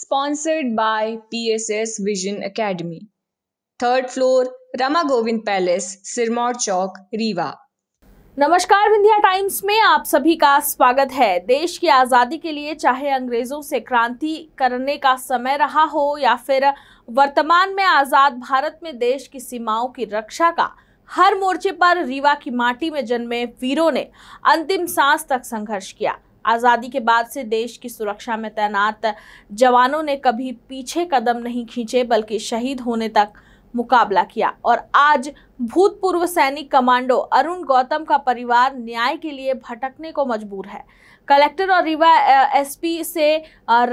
sponsored by PSS vision academy third floor Rama Govind palace Sirmour Chowk Rewa नमस्कार Vindhya times में आप सभी का स्वागत है देश की आज़ादी के लिए चाहे अंग्रेज़ों से क्रांति करने का समय रहा हो या फिर वर्तमान में आज़ाद भारत में देश की सीमाओं की रक्षा का हर मोर्चे पर रीवा की माटी में जन्मे वीरों ने अंतिम सांस तक संघर्ष किया आज़ादी के बाद से देश की सुरक्षा में तैनात जवानों ने कभी पीछे कदम नहीं खींचे बल्कि शहीद होने तक मुकाबला किया और आज भूतपूर्व सैनिक कमांडो अरुण गौतम का परिवार न्याय के लिए भटकने को मजबूर है कलेक्टर और रिवा एसपी से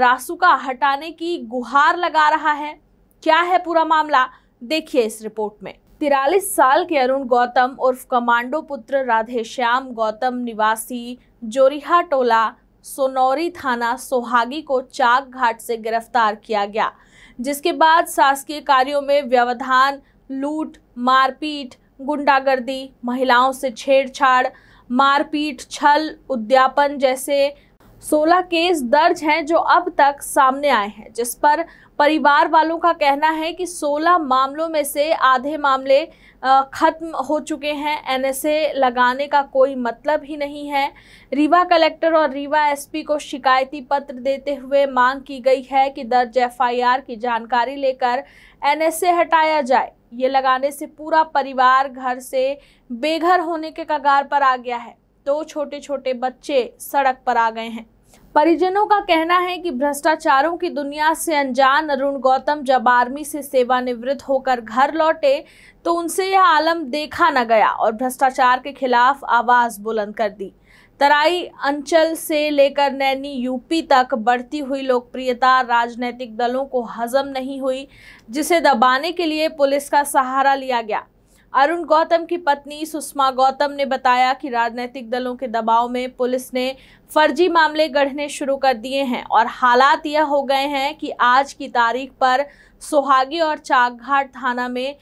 रासुका हटाने की गुहार लगा रहा है क्या है पूरा मामला देखिए इस रिपोर्ट में तिरालीस साल के अरुण गौतम उर्फ कमांडो पुत्र राधेश्याम गौतम निवासी जोरिहा टोला सोनौरी थाना सोहागी को चाक घाट से गिरफ्तार किया गया जिसके बाद शासकीय कार्यों में व्यवधान लूट मारपीट गुंडागर्दी महिलाओं से छेड़छाड़ मारपीट छल उद्यापन जैसे 16 केस दर्ज हैं जो अब तक सामने आए हैं जिस पर परिवार वालों का कहना है कि 16 मामलों में से आधे मामले ख़त्म हो चुके हैं एनएसए लगाने का कोई मतलब ही नहीं है रीवा कलेक्टर और रीवा एसपी को शिकायती पत्र देते हुए मांग की गई है कि दर्ज एफआईआर की जानकारी लेकर एनएसए हटाया जाए ये लगाने से पूरा परिवार घर से बेघर होने के कगार पर आ गया है दो छोटे छोटे बच्चे सड़क पर आ गए हैं परिजनों का कहना है कि भ्रष्टाचारों की दुनिया से अनजान अरुण गौतम जब आर्मी से सेवानिवृत्त होकर घर लौटे तो उनसे यह आलम देखा न गया और भ्रष्टाचार के खिलाफ आवाज़ बुलंद कर दी तराई अंचल से लेकर नैनी यूपी तक बढ़ती हुई लोकप्रियता राजनीतिक दलों को हजम नहीं हुई जिसे दबाने के लिए पुलिस का सहारा लिया गया अरुण गौतम की पत्नी सुषमा गौतम ने बताया कि राजनीतिक दलों के दबाव में पुलिस ने फर्जी मामले गढ़ने शुरू कर दिए हैं और हालात यह हो गए हैं कि आज की तारीख पर सुहागी और चाकघाट थाना में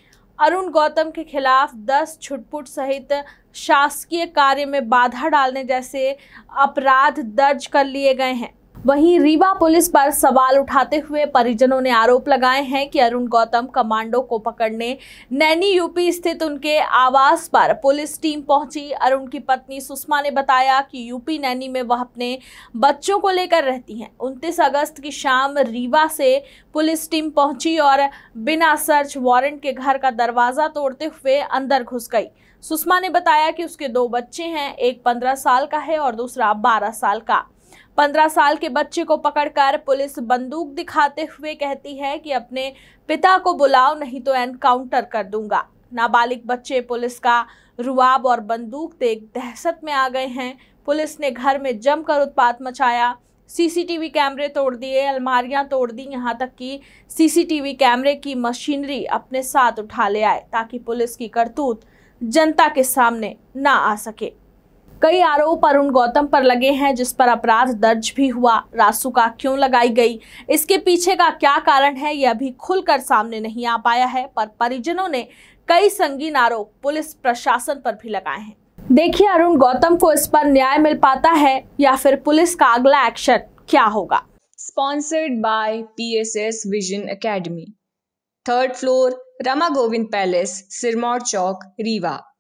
अरुण गौतम के खिलाफ 10 छुटपुट सहित शासकीय कार्य में बाधा डालने जैसे अपराध दर्ज कर लिए गए हैं वहीं रीवा पुलिस पर सवाल उठाते हुए परिजनों ने आरोप लगाए हैं कि अरुण गौतम कमांडो को पकड़ने नैनी यूपी स्थित उनके आवास पर पुलिस टीम पहुंची अरुण की पत्नी सुषमा ने बताया कि यूपी नैनी में वह अपने बच्चों को लेकर रहती हैं उनतीस अगस्त की शाम रीवा से पुलिस टीम पहुंची और बिना सर्च वारंट के घर का दरवाज़ा तोड़ते हुए अंदर घुस गई सुषमा ने बताया कि उसके दो बच्चे हैं एक पंद्रह साल का है और दूसरा बारह साल का पंद्रह साल के बच्चे को पकड़कर पुलिस बंदूक दिखाते हुए कहती है कि अपने पिता को बुलाओ नहीं तो एनकाउंटर कर दूंगा नाबालिग बच्चे पुलिस का रुआब और बंदूक देख दहशत में आ गए हैं पुलिस ने घर में जमकर उत्पात मचाया सीसीटीवी कैमरे तोड़ दिए अलमारियां तोड़ दी यहां तक कि सीसीटीवी कैमरे की मशीनरी अपने साथ उठा ले आए ताकि पुलिस की करतूत जनता के सामने ना आ सके कई आरोप अरुण गौतम पर लगे हैं जिस पर अपराध दर्ज भी हुआ रासुका क्यों लगाई गई इसके पीछे का क्या कारण है यह अभी खुलकर सामने नहीं आ पाया है पर परिजनों ने कई संगीन आरोप पुलिस प्रशासन पर भी लगाए हैं देखिए अरुण गौतम को इस पर न्याय मिल पाता है या फिर पुलिस का अगला एक्शन क्या होगा sponsored by PSS vision academy third floor Rama Govind palace Sirmour Chowk Rewa